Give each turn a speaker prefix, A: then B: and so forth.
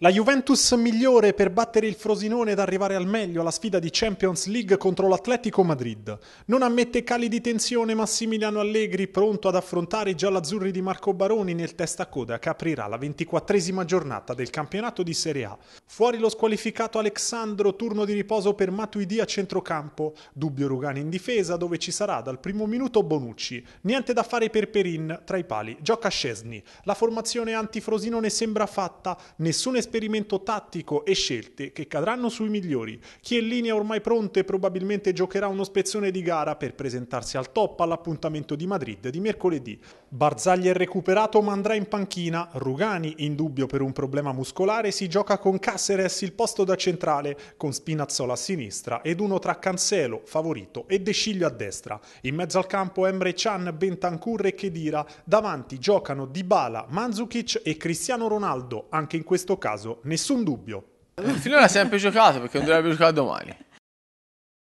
A: La Juventus migliore per battere il Frosinone ed arrivare al meglio alla sfida di Champions League contro l'Atletico Madrid. Non ammette cali di tensione Massimiliano Allegri, pronto ad affrontare i giallazzurri di Marco Baroni nel testacoda che aprirà la ventiquattresima giornata del campionato di Serie A. Fuori lo squalificato Alexandro, turno di riposo per Matuidi a centrocampo, dubbio Rugani in difesa dove ci sarà dal primo minuto Bonucci. Niente da fare per Perin, tra i pali gioca Scesni. La formazione anti-Frosinone sembra fatta, nessun esperimento tattico e scelte che cadranno sui migliori. Chi è in linea ormai pronte probabilmente giocherà uno spezzone di gara per presentarsi al top all'appuntamento di Madrid di mercoledì. Barzagli è recuperato ma andrà in panchina. Rugani, in dubbio per un problema muscolare, si gioca con Caceres il posto da centrale, con Spinazzola a sinistra ed uno tra Cancelo, Favorito e De Sciglio a destra. In mezzo al campo Emre Chan, Bentancur e Chedira. Davanti giocano Dybala, Manzukic e Cristiano Ronaldo, anche in questo caso caso, nessun dubbio.
B: Finora si è sempre giocato perché non dovrebbe giocare domani.